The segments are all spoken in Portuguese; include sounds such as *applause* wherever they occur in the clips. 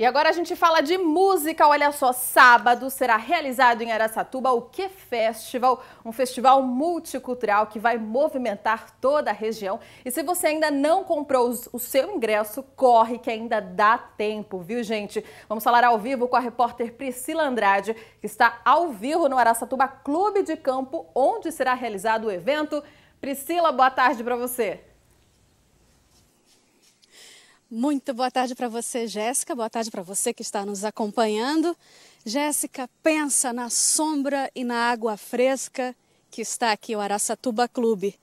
E agora a gente fala de música. Olha só, sábado será realizado em Araçatuba o Que Festival, um festival multicultural que vai movimentar toda a região. E se você ainda não comprou o seu ingresso, corre que ainda dá tempo, viu, gente? Vamos falar ao vivo com a repórter Priscila Andrade, que está ao vivo no Araçatuba Clube de Campo, onde será realizado o evento. Priscila, boa tarde para você. Muito boa tarde para você, Jéssica. Boa tarde para você que está nos acompanhando. Jéssica, pensa na sombra e na água fresca que está aqui o Araçatuba Clube.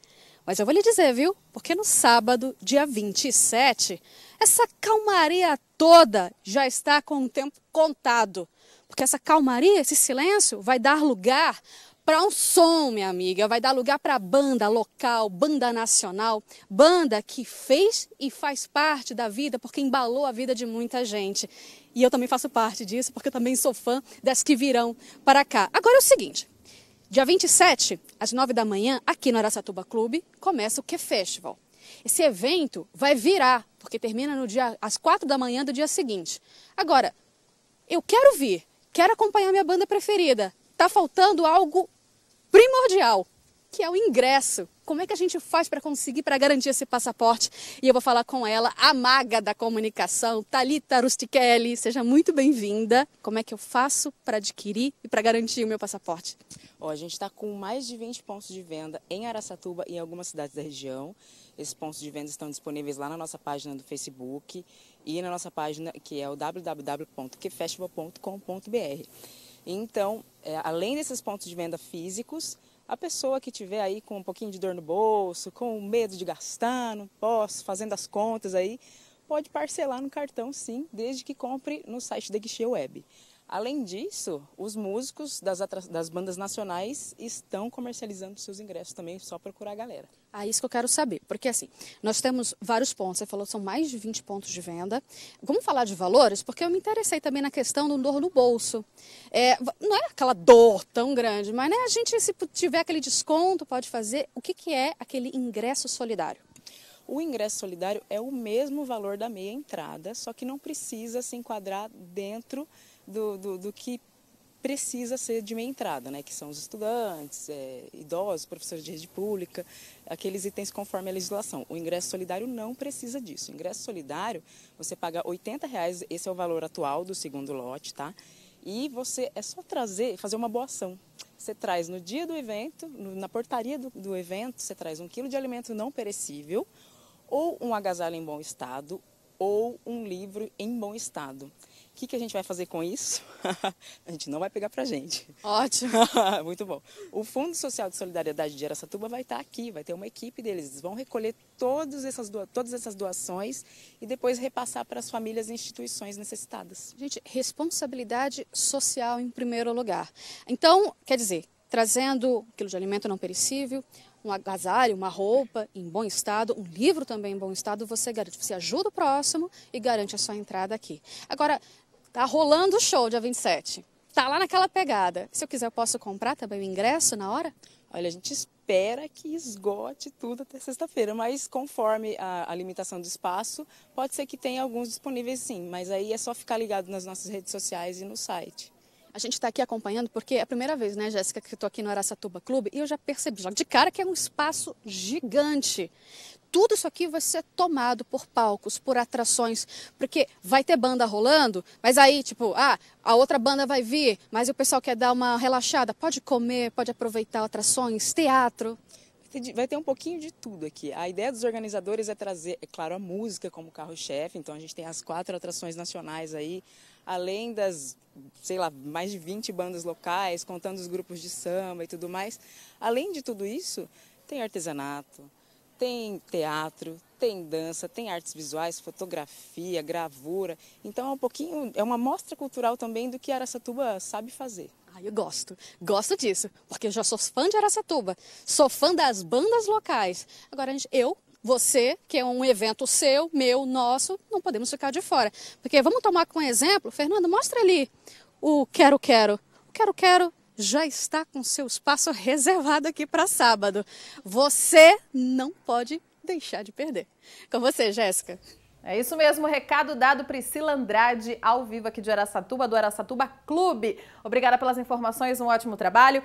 Mas eu vou lhe dizer, viu? Porque no sábado, dia 27, essa calmaria toda já está com o tempo contado. Porque essa calmaria, esse silêncio, vai dar lugar para um som, minha amiga, vai dar lugar para banda local, banda nacional, banda que fez e faz parte da vida, porque embalou a vida de muita gente. E eu também faço parte disso, porque eu também sou fã das que virão para cá. Agora é o seguinte, dia 27, às 9 da manhã, aqui no Aracatuba Clube, começa o Que Festival. Esse evento vai virar, porque termina no dia às 4 da manhã do dia seguinte. Agora, eu quero vir, quero acompanhar minha banda preferida. Tá faltando algo primordial, que é o ingresso. Como é que a gente faz para conseguir, para garantir esse passaporte? E eu vou falar com ela, a maga da comunicação, Talita Rustichelli. Seja muito bem-vinda. Como é que eu faço para adquirir e para garantir o meu passaporte? Ó, a gente está com mais de 20 pontos de venda em Araçatuba e em algumas cidades da região. Esses pontos de venda estão disponíveis lá na nossa página do Facebook e na nossa página que é o www.quefestival.com.br. Então, é, além desses pontos de venda físicos, a pessoa que tiver aí com um pouquinho de dor no bolso, com medo de gastar, não posso, fazendo as contas aí, pode parcelar no cartão sim, desde que compre no site da Guichê Web. Além disso, os músicos das, das, bandas nacionais estão comercializando seus ingressos também, só procurar a galera. É isso que eu quero saber, porque assim, nós temos vários pontos, você falou que são mais de 20 pontos de venda. Vamos falar de valores? Porque eu me interessei também na questão do dor no bolso. É, não é aquela dor tão grande, mas né, a gente, se tiver aquele desconto, pode fazer. O que, que é aquele ingresso solidário? O ingresso solidário é o mesmo valor da meia entrada, só que não precisa se enquadrar dentro do, do, do que precisa ser de entrada, né? que são os estudantes, é, idosos, professores de rede pública, aqueles itens conforme a legislação. O ingresso solidário não precisa disso. O ingresso solidário, você paga R$ 80, esse é o valor atual do segundo lote, tá? E você é só trazer, fazer uma boa ação. Você traz no dia do evento, na portaria do, do evento, você traz um quilo de alimento não perecível, ou um agasalho em bom estado, ou um livro em bom estado. O que, que a gente vai fazer com isso? *laughs* a gente não vai pegar a gente. Ótimo. *laughs* Muito bom. O Fundo Social de Solidariedade de Aracatuba vai estar tá aqui, vai ter uma equipe deles. Eles vão recolher todas essas, todas essas doações e depois repassar para as famílias e instituições necessitadas. Gente, responsabilidade social em primeiro lugar. Então, quer dizer, trazendo aquilo de alimento não perecível, um agasalho, uma roupa em bom estado, um livro também em bom estado, você garante, você ajuda o próximo e garante a sua entrada aqui. Agora, Tá rolando o show dia 27. Tá lá naquela pegada. Se eu quiser, eu posso comprar também o ingresso na hora? Olha, a gente espera que esgote tudo até sexta-feira, mas conforme a, a, limitação do espaço, pode ser que tenha alguns disponíveis sim, mas aí é só ficar ligado nas nossas redes sociais e no site. A gente está aqui acompanhando porque é a primeira vez, né, Jéssica, que eu estou aqui no Aracatuba Clube e eu já percebi de cara que é um espaço gigante tudo isso aqui vai ser tomado por palcos, por atrações, porque vai ter banda rolando, mas aí, tipo, ah, a outra banda vai vir, mas o pessoal quer dar uma relaxada, pode comer, pode aproveitar atrações, teatro. Vai ter um pouquinho de tudo aqui. A ideia dos organizadores é trazer, é claro, a música como carro-chefe, então a gente tem as quatro atrações nacionais aí, além das, sei lá, mais de 20 bandas locais, contando os grupos de samba e tudo mais. Além de tudo isso, tem artesanato, tem teatro, tem dança, tem artes visuais, fotografia, gravura. Então é um pouquinho, é uma mostra cultural também do que Aracatuba sabe fazer. Ah, eu gosto. Gosto disso, porque eu já sou fã de Aracatuba. Sou fã das bandas locais. Agora, eu, você, que é um evento seu, meu, nosso, não podemos ficar de fora. Porque vamos tomar como exemplo, Fernando, mostra ali o Quero Quero. O Quero Quero já está com seu espaço *laughs* reservado aqui para sábado. Você não pode deixar de perder. Com você, Jéssica. É isso mesmo, recado dado Priscila Andrade, ao vivo aqui de Aracatuba, do Aracatuba Clube. Obrigada pelas informações, um ótimo trabalho.